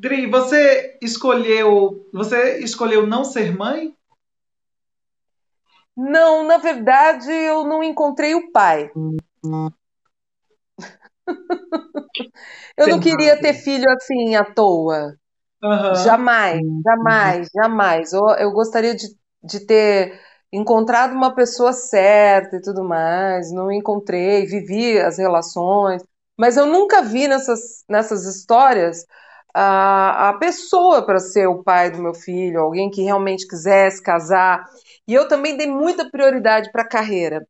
Dri, você escolheu, você escolheu não ser mãe? Não, na verdade, eu não encontrei o pai. eu não queria ter filho assim à toa. Uhum. Jamais, jamais, jamais. Eu, eu gostaria de, de ter encontrado uma pessoa certa e tudo mais. Não encontrei, vivi as relações. Mas eu nunca vi nessas, nessas histórias a, a pessoa para ser o pai do meu filho, alguém que realmente quisesse casar. E eu também dei muita prioridade para a carreira.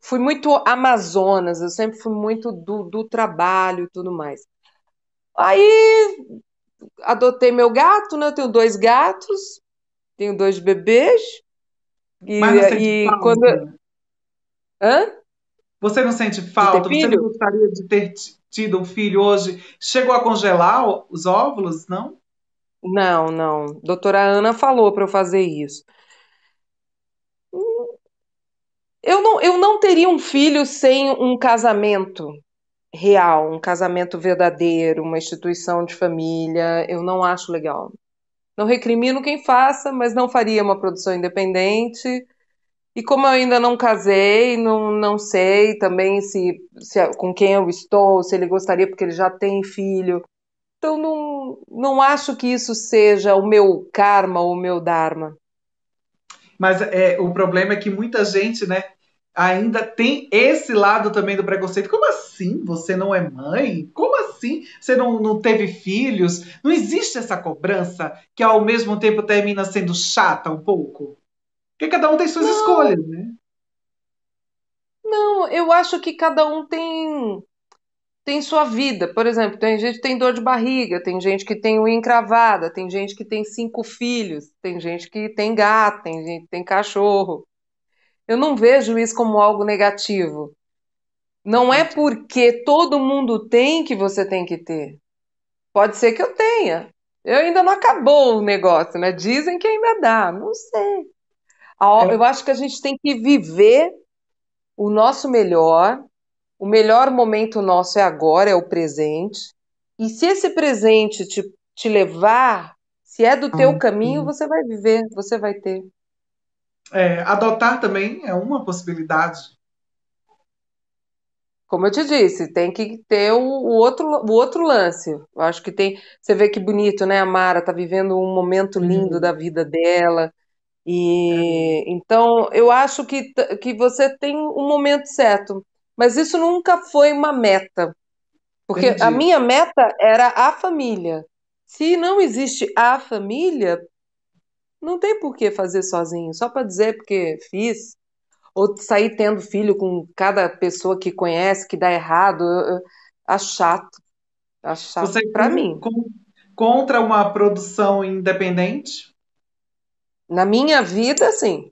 Fui muito Amazonas, eu sempre fui muito do, do trabalho e tudo mais. Aí adotei meu gato, né? Eu tenho dois gatos, tenho dois bebês. E, e quando. Hã? Você não sente falta? Você não gostaria de ter tido um filho hoje, chegou a congelar os óvulos, não? Não, não. Doutora Ana falou para eu fazer isso. Eu não, eu não teria um filho sem um casamento real, um casamento verdadeiro, uma instituição de família. Eu não acho legal. Não recrimino quem faça, mas não faria uma produção independente. E como eu ainda não casei, não, não sei também se, se com quem eu estou, se ele gostaria, porque ele já tem filho. Então não, não acho que isso seja o meu karma ou o meu dharma. Mas é, o problema é que muita gente, né, ainda tem esse lado também do preconceito. Como assim você não é mãe? Como assim você não, não teve filhos? Não existe essa cobrança que ao mesmo tempo termina sendo chata um pouco? Porque cada um tem suas não. escolhas, né? Não, eu acho que cada um tem tem sua vida. Por exemplo, tem gente que tem dor de barriga, tem gente que tem unha encravada, tem gente que tem cinco filhos, tem gente que tem gato, tem gente que tem cachorro. Eu não vejo isso como algo negativo. Não é porque todo mundo tem que você tem que ter. Pode ser que eu tenha. Eu ainda não acabou o negócio, né? Dizem que ainda dá, não sei. É. Eu acho que a gente tem que viver o nosso melhor. O melhor momento nosso é agora, é o presente. E se esse presente te, te levar, se é do teu ah, caminho, você vai viver, você vai ter. É, adotar também é uma possibilidade. Como eu te disse, tem que ter o, o, outro, o outro lance. Eu acho que tem. Você vê que bonito, né? A Mara tá vivendo um momento uhum. lindo da vida dela e uhum. então eu acho que, que você tem um momento certo, mas isso nunca foi uma meta. Porque Entendi. a minha meta era a família. Se não existe a família, não tem por que fazer sozinho, só para dizer porque fiz ou sair tendo filho com cada pessoa que conhece que dá errado, acho tá chato. Acho tá chato para mim. Com, contra uma produção independente? Na minha vida, sim.